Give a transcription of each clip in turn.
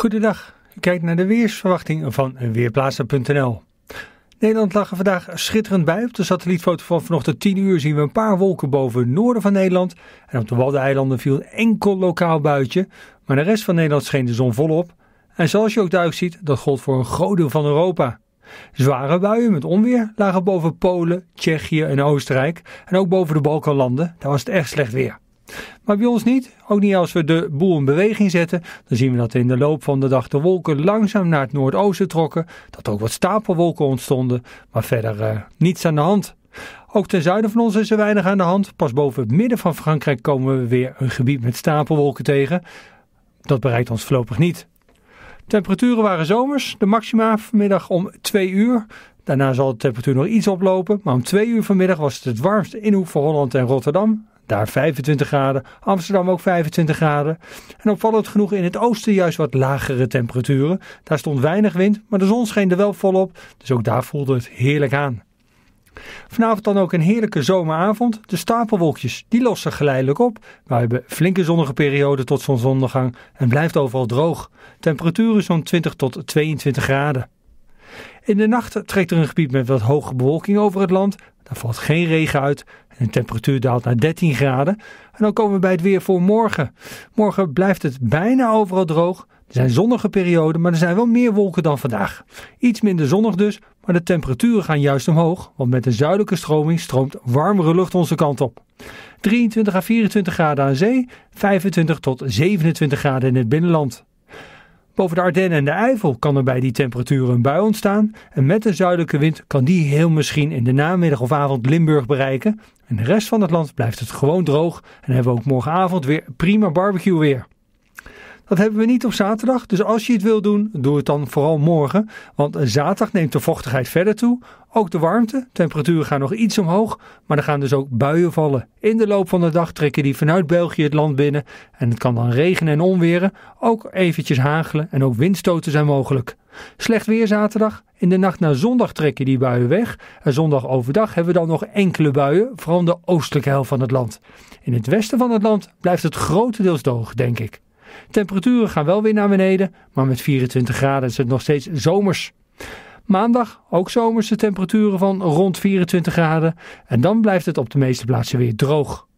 Goedendag, Kijk naar de weersverwachting van Weerplaatsen.nl. Nederland lag er vandaag schitterend bij. Op de satellietfoto van vanochtend 10 uur zien we een paar wolken boven het noorden van Nederland. En op de Waddeneilanden viel een enkel lokaal buitje. Maar de rest van Nederland scheen de zon volop. En zoals je ook duidelijk ziet, dat gold voor een groot deel van Europa. Zware buien met onweer lagen boven Polen, Tsjechië en Oostenrijk. En ook boven de Balkanlanden, daar was het echt slecht weer. Maar bij ons niet. Ook niet als we de boel in beweging zetten. Dan zien we dat in de loop van de dag de wolken langzaam naar het noordoosten trokken. Dat ook wat stapelwolken ontstonden. Maar verder eh, niets aan de hand. Ook ten zuiden van ons is er weinig aan de hand. Pas boven het midden van Frankrijk komen we weer een gebied met stapelwolken tegen. Dat bereikt ons voorlopig niet. Temperaturen waren zomers. De maxima vanmiddag om 2 uur. Daarna zal de temperatuur nog iets oplopen. Maar om 2 uur vanmiddag was het het warmste in Hoek van Holland en Rotterdam. Daar 25 graden, Amsterdam ook 25 graden. En opvallend genoeg in het oosten juist wat lagere temperaturen. Daar stond weinig wind, maar de zon scheen er wel volop, dus ook daar voelde het heerlijk aan. Vanavond dan ook een heerlijke zomeravond. De stapelwolkjes die lossen geleidelijk op. We hebben flinke zonnige periode tot zonsondergang en blijft overal droog. Temperaturen zo'n 20 tot 22 graden. In de nacht trekt er een gebied met wat hoge bewolking over het land, er valt geen regen uit en de temperatuur daalt naar 13 graden. En dan komen we bij het weer voor morgen. Morgen blijft het bijna overal droog. Er zijn zonnige perioden, maar er zijn wel meer wolken dan vandaag. Iets minder zonnig dus, maar de temperaturen gaan juist omhoog, want met de zuidelijke stroming stroomt warmere lucht onze kant op. 23 à 24 graden aan zee, 25 tot 27 graden in het binnenland. Boven de Ardennen en de Eifel kan er bij die temperaturen een bui ontstaan. En met een zuidelijke wind kan die heel misschien in de namiddag of avond Limburg bereiken. En de rest van het land blijft het gewoon droog. En hebben we ook morgenavond weer prima barbecue weer. Dat hebben we niet op zaterdag. Dus als je het wil doen, doe het dan vooral morgen. Want zaterdag neemt de vochtigheid verder toe. Ook de warmte. Temperaturen gaan nog iets omhoog. Maar er gaan dus ook buien vallen. In de loop van de dag trekken die vanuit België het land binnen. En het kan dan regenen en onweren. Ook eventjes hagelen en ook windstoten zijn mogelijk. Slecht weer zaterdag. In de nacht naar zondag trekken die buien weg. En zondag overdag hebben we dan nog enkele buien, vooral in de oostelijke helft van het land. In het westen van het land blijft het grotendeels droog, denk ik. Temperaturen gaan wel weer naar beneden, maar met 24 graden is het nog steeds zomers. Maandag ook zomerse temperaturen van rond 24 graden en dan blijft het op de meeste plaatsen weer droog.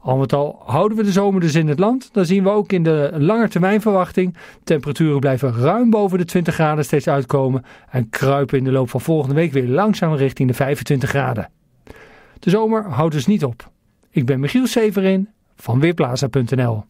Al met al houden we de zomer dus in het land. Dan zien we ook in de langetermijnverwachting temperaturen blijven ruim boven de 20 graden steeds uitkomen en kruipen in de loop van volgende week weer langzaam richting de 25 graden. De zomer houdt dus niet op. Ik ben Michiel Severin van Weerplaza.nl.